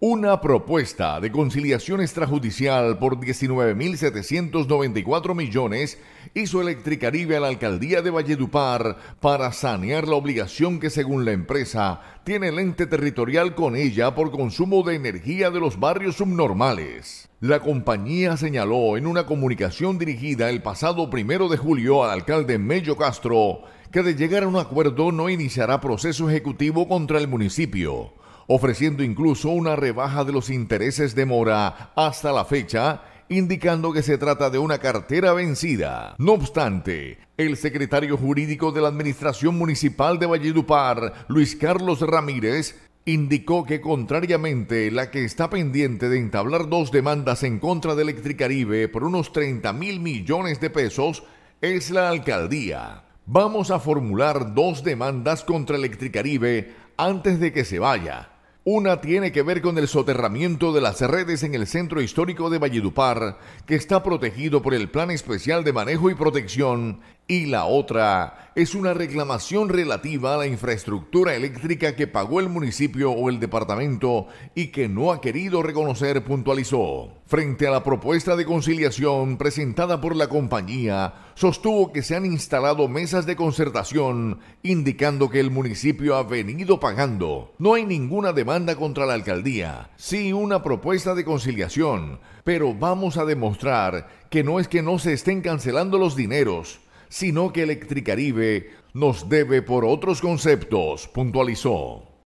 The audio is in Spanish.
Una propuesta de conciliación extrajudicial por 19.794 millones hizo Electricaribe a la alcaldía de Valledupar para sanear la obligación que según la empresa tiene el ente territorial con ella por consumo de energía de los barrios subnormales. La compañía señaló en una comunicación dirigida el pasado primero de julio al alcalde Mello Castro que de llegar a un acuerdo no iniciará proceso ejecutivo contra el municipio ofreciendo incluso una rebaja de los intereses de mora hasta la fecha indicando que se trata de una cartera vencida. No obstante, el secretario jurídico de la Administración Municipal de Valledupar, Luis Carlos Ramírez, indicó que contrariamente la que está pendiente de entablar dos demandas en contra de Electricaribe por unos 30 mil millones de pesos, es la alcaldía. Vamos a formular dos demandas contra Electricaribe antes de que se vaya, una tiene que ver con el soterramiento de las redes en el centro histórico de Valledupar, que está protegido por el Plan Especial de Manejo y Protección y la otra es una reclamación relativa a la infraestructura eléctrica que pagó el municipio o el departamento y que no ha querido reconocer, puntualizó. Frente a la propuesta de conciliación presentada por la compañía, sostuvo que se han instalado mesas de concertación, indicando que el municipio ha venido pagando. No hay ninguna demanda contra la alcaldía, sí una propuesta de conciliación, pero vamos a demostrar que no es que no se estén cancelando los dineros, sino que Electricaribe nos debe por otros conceptos, puntualizó.